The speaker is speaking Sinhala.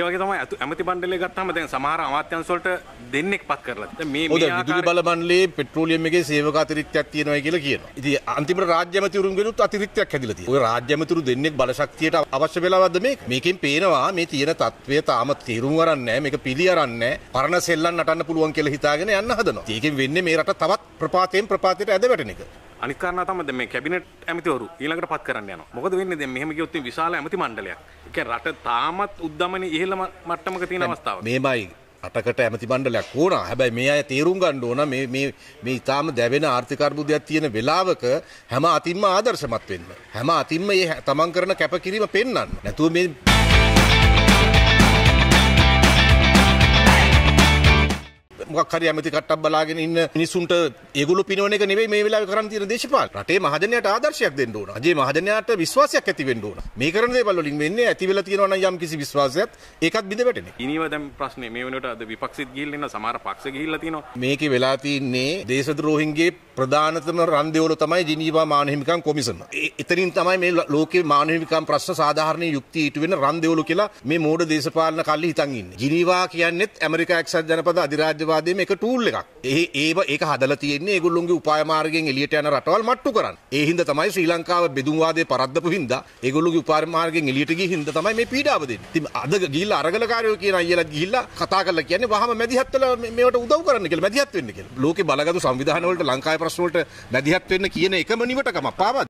ඒවගේ තමයි ඇතු ඇමති බණ්ඩලේ ගත්තාම දැන් සමහර අමාත්‍යංශ වලට දෙන්නෙක් පත් කරලා මේ මේ විදුලි බල බණ්ඩලේ පෙට්‍රෝලියම් එකේ සේවක අතිරික්තයක් තියෙනවා කියලා කියනවා. ඉතින් අන්තිමට රාජ්‍ය ඇමතිවරුන්ගෙනුත් අතිරික්තයක් හැදිලා තියෙනවා. ඔය රාජ්‍ය ඇමතිවරු දෙන්නෙක් බලශක්තියට අවශ්‍ය වෙලාවද මේක? මේකෙන් පේනවා මේ තියෙන తත්වය තාම තේරුම් අරන් නැහැ. මේක පිළි අරන් නැහැ. පරණ සෙල්ලම් නටන්න පුළුවන් කියලා හිතාගෙන යන්න හදනවා. ඒකෙන් වෙන්නේ මේ රට තවත් ප්‍රපාතයෙන් ප්‍රපාතයට ඇද වැටෙන එක. අනිත් කාරණා තමයි දැන් මේ කැබිනට් ඇමතිවරු ඊළඟට පත් කරන්න යනවා. මොකද වෙන්නේ දැන් මෙහෙම ගියොත් මේ විශාල ඇමති මණ්ඩලයක්. ඒ කියන්නේ රට තාමත් උද්දමනේ ඉහළ මට්ටමක තියෙන අවස්ථාවක්. මේමයි අටකට ඇමති මණ්ඩලයක් ඕන හැබැයි මේ අය තේරුම් ගන්න ඕන මේ මේ මේ ඊටාම දැවෙන ආර්ථික අර්බුදයක් තියෙන වෙලාවක හැම අතින්ම ආදර්ශමත් වෙන්න. හැම අතින්ම මේ තමන් කරන කැපකිරීම පෙන්වන්න. නැතුව මේ මොකක් හරි ඇමති කට්ටක් බලාගෙන ඉන්න මිනිසුන්ට ඒගොල්ලෝ පිනවන එක නෙවෙයි මේ වෙලාවේ කරන් තියෙන දේශපාලන. රටේ මහජනයාට ආදර්ශයක් දෙන්න ඕන. රජයේ මහජනයාට විශ්වාසයක් ඇති වෙන්න ඕන. මේ කරන දේවල් වලින් වෙන්නේ ඇති වෙලා තියෙනවා නම් යම් කිසි විශ්වාසයක් ඒකත් බිඳ වැටෙනවා. ඉනිව දැන් ප්‍රශ්නේ මේ වෙනකොට අද විපක්ෂෙත් ගිහිල්ලා ඉන්න සමහර පක්ෂ ගිහිල්ලා තියෙනවා. මේකේ වෙලා තින්නේ දේශද්‍රෝහින්ගේ ප්‍රධානතම රන්දේවල තමයි ජිනීවා මානහිමිකම් කොමිසම. එතනින් තමයි මේ ලෝකේ මානහිමිකම් ප්‍රශ්න සාධාරණ යුක්ති ඊට වෙන රන්දේවලු කියලා මේ මෝඩ දේශපාලන කල්ලි හිතන් ඉන්නේ. ජිනීවා කියන්නේත් ඇමරිකා එක්සත් ජනපද අධිරාජ්‍යවාදී සංවාදයේම එක ටූල් එකක්. ඒ ඒව ඒක හදලා තියෙන්නේ ඒගොල්ලොන්ගේ උපාය මාර්ගයෙන් එළියට යන රටවල් මට්ටු කරන්න. ඒ හින්දා තමයි ශ්‍රී ලංකාව බෙදුම් වාදයේ පරද්දපු හින්දා ඒගොල්ලෝගේ උපාය මාර්ගයෙන් එළියට ගිය හින්දා තමයි මේ පීඩාව දෙන්නේ. ඉතින් අද ගිහිල්ලා අරගලකාරයෝ කියන අයියලා ගිහිල්ලා කතා කරලා කියන්නේ වහම මැදිහත් වෙලා මේවට උදව් කරන්න කියලා මැදිහත් වෙන්න කියලා. ලෝකේ බලගත්තු සංවිධාන වලට ලංකාවේ ප්‍රශ්න වලට මැදිහත් වෙන්න කියන එකම නිවටකම පාවා